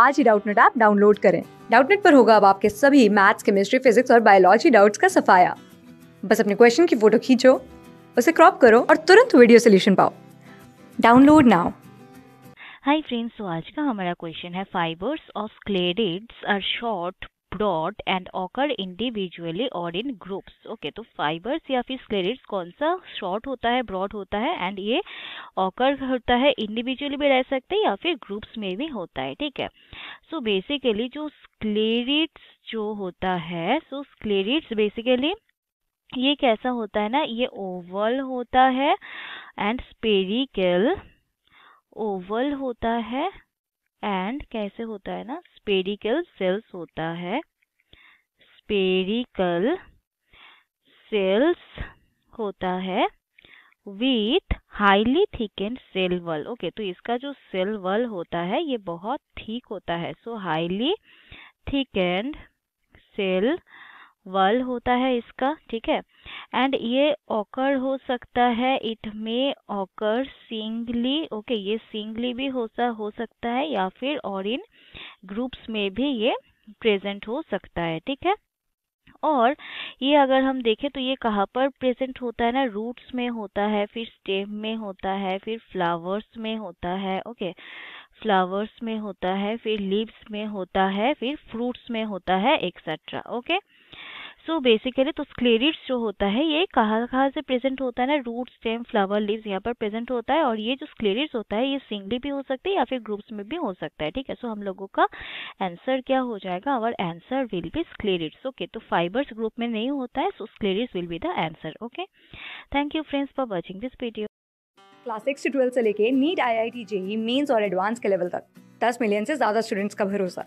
आज ही Doubtnut app download करें डाउटनेट पर होगा अब आपके सभी मैथ्स केमिस्ट्री फिजिक्स और बायोलॉजी डाउट्स का सफाया बस अपने क्वेश्चन की फोटो खींचो उसे क्रॉप करो और तुरंत वीडियो सोल्यूशन पाओ डाउनलोड नाउ हाय फ्रेंड्स तो आज का हमारा क्वेश्चन है fibres of sclereids are short broad and occur individually और इन ग्रुप्स ओके तो फाइबर्स या फिर स्क्लेरिट्स कौन सा शॉर्ट होता है ब्रॉड होता है एंड ये ऑकर होता है इंडिविजुअली भी रह सकते हैं या फिर ग्रुप्स में भी होता है ठीक है सो so बेसिकली जो स्क्लेरिट्स जो होता है सो so स्क्लेरिट्स बेसिकली ये कैसा होता है ना ये ओवल होता है एंड स्पेरिकल ओवल होता है एंड कैसे होता है ना स्पेरिकल सेल्स होता है स्पेरिकल सेल्स होता है with highly and cell wall okay तो इसका जो सेल वल होता है ये बहुत ठीक होता है so highly and cell wall होता है इसका ठीक है एंड ये ऑकर हो सकता है it may occur singly okay ये सिंगली भी हो, हो सकता है या फिर और इन ग्रुप्स में भी ये प्रेजेंट हो सकता है ठीक है और ये अगर हम देखें तो ये कहाँ पर प्रेजेंट होता है ना रूट्स में होता है फिर स्टेम में होता है फिर फ्लावर्स में होता है ओके फ्लावर्स में होता है फिर लीव्स में होता है फिर फ्रूट्स में होता है एक्सेट्रा ओके सो बेसिकली तो स्क्लेरिट्स जो होता है ये कहाँ कहाँ से प्रेजेंट होता है ना रूट स्टेम फ्लावर लीव्स यहाँ पर प्रेजेंट होता है और ये जो स्क्लेरिट्स होता है ये सिंगली भी हो सकते हैं या फिर ग्रुप्स में भी हो सकता है ठीक है सो हम लोगों का आंसर क्या हो जाएगा our answer will be sclereids okay तो फाइबर्स ग्रुप में नहीं होता है so sclereids will be the answer okay thank you friends for watching this video class six से ट्वेल्थ से लेके NEET I I T JEE mains और advance के लेवल तक दस मिलियन से ज़्यादा स्टूडेंट्स का भरोसा